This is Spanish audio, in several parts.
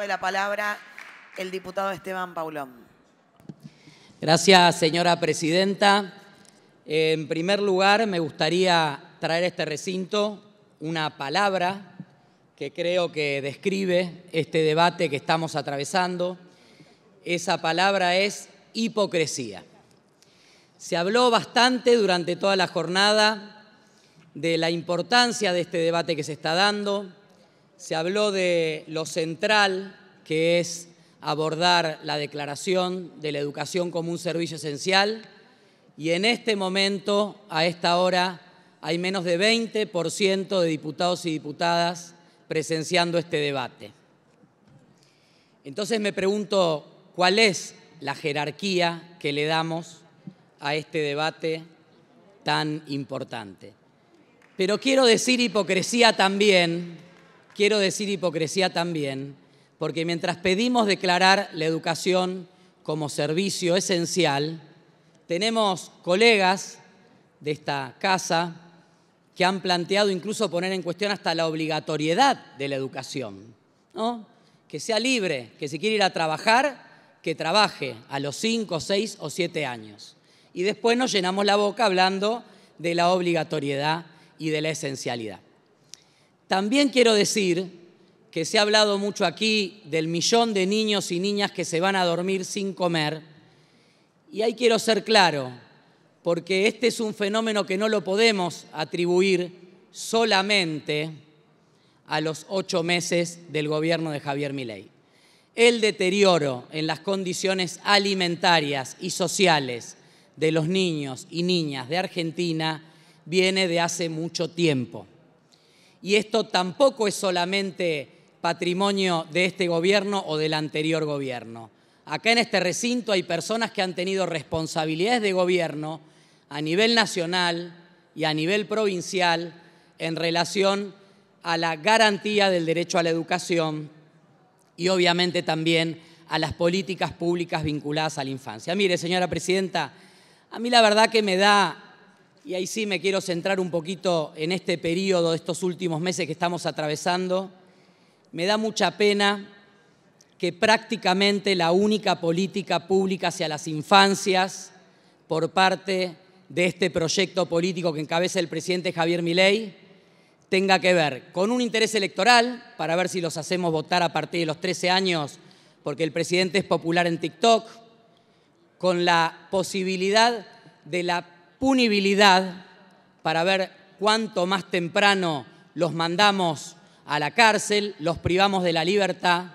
de la palabra el diputado Esteban Paulón. Gracias, señora presidenta. En primer lugar, me gustaría traer a este recinto una palabra que creo que describe este debate que estamos atravesando. Esa palabra es hipocresía. Se habló bastante durante toda la jornada de la importancia de este debate que se está dando, se habló de lo central que es abordar la declaración de la educación como un servicio esencial y en este momento, a esta hora, hay menos de 20% de diputados y diputadas presenciando este debate. Entonces me pregunto, ¿cuál es la jerarquía que le damos a este debate tan importante? Pero quiero decir hipocresía también, quiero decir hipocresía también, porque mientras pedimos declarar la educación como servicio esencial, tenemos colegas de esta casa que han planteado incluso poner en cuestión hasta la obligatoriedad de la educación, ¿no? que sea libre, que si quiere ir a trabajar, que trabaje a los 5, 6 o 7 años. Y después nos llenamos la boca hablando de la obligatoriedad y de la esencialidad. También quiero decir que se ha hablado mucho aquí del millón de niños y niñas que se van a dormir sin comer. Y ahí quiero ser claro, porque este es un fenómeno que no lo podemos atribuir solamente a los ocho meses del gobierno de Javier Milei. El deterioro en las condiciones alimentarias y sociales de los niños y niñas de Argentina viene de hace mucho tiempo y esto tampoco es solamente patrimonio de este gobierno o del anterior gobierno. Acá en este recinto hay personas que han tenido responsabilidades de gobierno a nivel nacional y a nivel provincial en relación a la garantía del derecho a la educación y obviamente también a las políticas públicas vinculadas a la infancia. Mire, señora presidenta, a mí la verdad que me da y ahí sí me quiero centrar un poquito en este periodo de estos últimos meses que estamos atravesando. Me da mucha pena que prácticamente la única política pública hacia las infancias por parte de este proyecto político que encabeza el presidente Javier Milei tenga que ver con un interés electoral para ver si los hacemos votar a partir de los 13 años porque el presidente es popular en TikTok, con la posibilidad de la punibilidad para ver cuánto más temprano los mandamos a la cárcel, los privamos de la libertad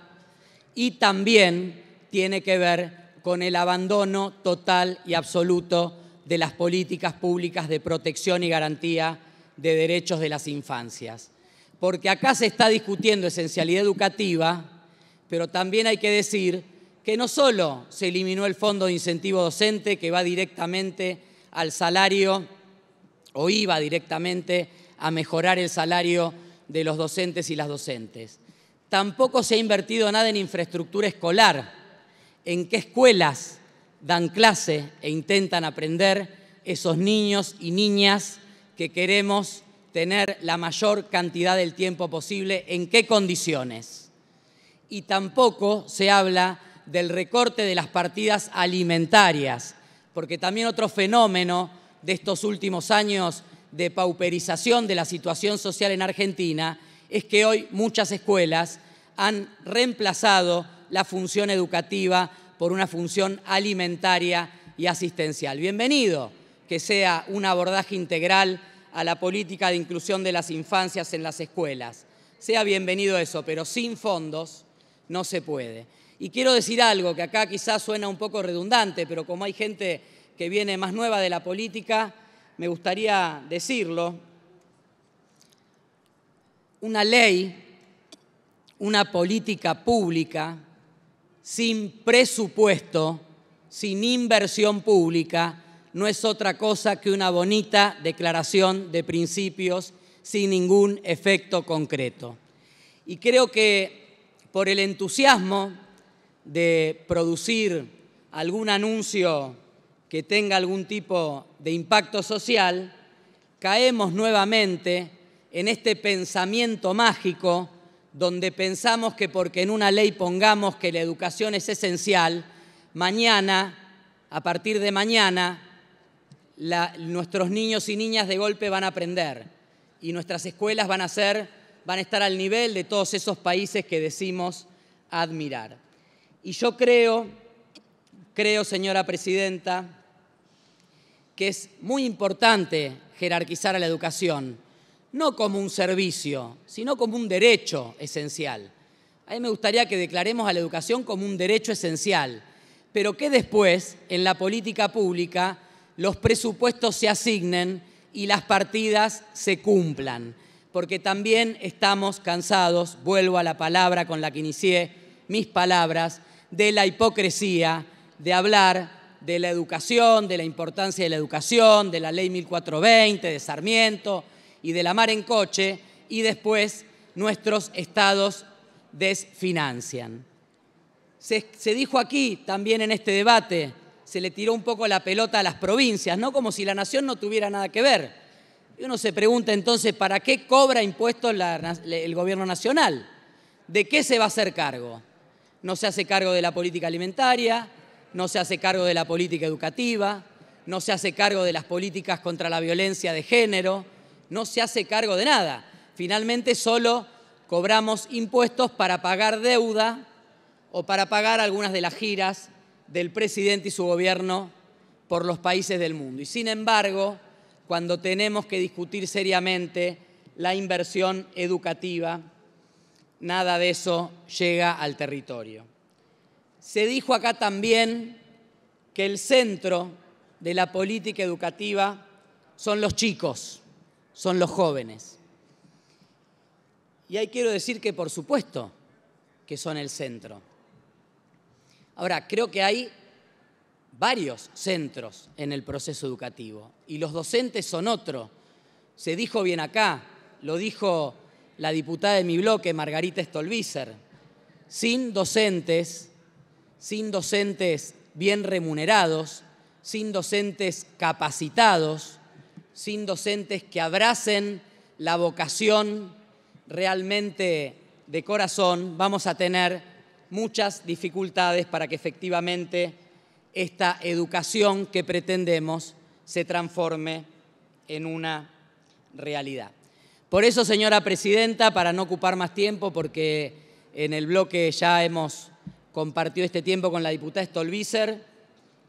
y también tiene que ver con el abandono total y absoluto de las políticas públicas de protección y garantía de derechos de las infancias. Porque acá se está discutiendo esencialidad educativa, pero también hay que decir que no solo se eliminó el fondo de incentivo docente que va directamente al salario o iba directamente a mejorar el salario de los docentes y las docentes. Tampoco se ha invertido nada en infraestructura escolar, en qué escuelas dan clase e intentan aprender esos niños y niñas que queremos tener la mayor cantidad del tiempo posible, en qué condiciones. Y tampoco se habla del recorte de las partidas alimentarias, porque también otro fenómeno de estos últimos años de pauperización de la situación social en Argentina es que hoy muchas escuelas han reemplazado la función educativa por una función alimentaria y asistencial. Bienvenido que sea un abordaje integral a la política de inclusión de las infancias en las escuelas. Sea bienvenido eso, pero sin fondos no se puede. Y quiero decir algo que acá quizás suena un poco redundante, pero como hay gente que viene más nueva de la política, me gustaría decirlo. Una ley, una política pública sin presupuesto, sin inversión pública, no es otra cosa que una bonita declaración de principios sin ningún efecto concreto. Y creo que por el entusiasmo de producir algún anuncio que tenga algún tipo de impacto social, caemos nuevamente en este pensamiento mágico donde pensamos que porque en una ley pongamos que la educación es esencial, mañana, a partir de mañana, nuestros niños y niñas de golpe van a aprender y nuestras escuelas van a, van a estar al nivel de todos esos países que decimos admirar. Y yo creo, creo, señora presidenta, que es muy importante jerarquizar a la educación, no como un servicio, sino como un derecho esencial. A mí me gustaría que declaremos a la educación como un derecho esencial, pero que después, en la política pública, los presupuestos se asignen y las partidas se cumplan, porque también estamos cansados, vuelvo a la palabra con la que inicié mis palabras, de la hipocresía de hablar de la educación, de la importancia de la educación, de la ley 1420, de Sarmiento y de la mar en coche, y después nuestros estados desfinancian. Se, dijo aquí también en este debate, se le tiró un poco la pelota a las provincias, ¿no? Como si la nación no tuviera nada que ver. Y uno se pregunta entonces, ¿para qué cobra impuestos el gobierno nacional? ¿De qué se va a hacer cargo? no se hace cargo de la política alimentaria, no se hace cargo de la política educativa, no se hace cargo de las políticas contra la violencia de género, no se hace cargo de nada. Finalmente solo cobramos impuestos para pagar deuda o para pagar algunas de las giras del presidente y su gobierno por los países del mundo. Y sin embargo, cuando tenemos que discutir seriamente la inversión educativa, nada de eso llega al territorio. Se dijo acá también que el centro de la política educativa son los chicos, son los jóvenes. Y ahí quiero decir que por supuesto que son el centro. Ahora, creo que hay varios centros en el proceso educativo y los docentes son otro. Se dijo bien acá, lo dijo la diputada de mi bloque, Margarita Stolbizer. Sin docentes, sin docentes bien remunerados, sin docentes capacitados, sin docentes que abracen la vocación realmente de corazón, vamos a tener muchas dificultades para que efectivamente esta educación que pretendemos se transforme en una realidad. Por eso, señora presidenta, para no ocupar más tiempo, porque en el bloque ya hemos compartido este tiempo con la diputada Stolbizer,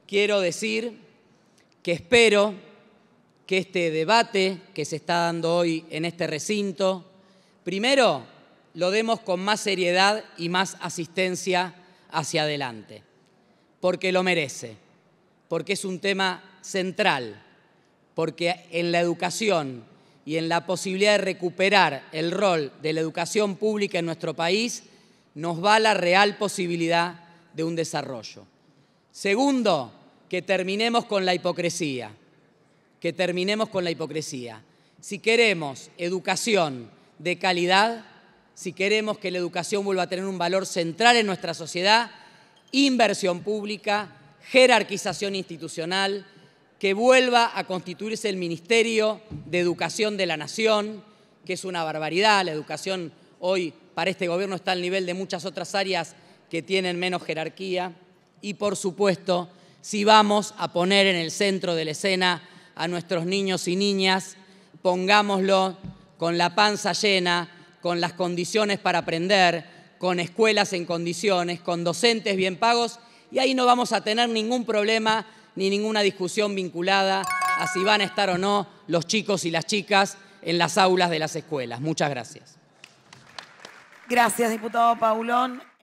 quiero decir que espero que este debate que se está dando hoy en este recinto, primero lo demos con más seriedad y más asistencia hacia adelante, porque lo merece, porque es un tema central, porque en la educación y en la posibilidad de recuperar el rol de la educación pública en nuestro país, nos va la real posibilidad de un desarrollo. Segundo, que terminemos con la hipocresía, que terminemos con la hipocresía. Si queremos educación de calidad, si queremos que la educación vuelva a tener un valor central en nuestra sociedad, inversión pública, jerarquización institucional, que vuelva a constituirse el Ministerio de Educación de la Nación, que es una barbaridad. La educación hoy para este gobierno está al nivel de muchas otras áreas que tienen menos jerarquía. Y por supuesto, si vamos a poner en el centro de la escena a nuestros niños y niñas, pongámoslo con la panza llena, con las condiciones para aprender, con escuelas en condiciones, con docentes bien pagos, y ahí no vamos a tener ningún problema ni ninguna discusión vinculada a si van a estar o no los chicos y las chicas en las aulas de las escuelas. Muchas gracias. Gracias, diputado Paulón.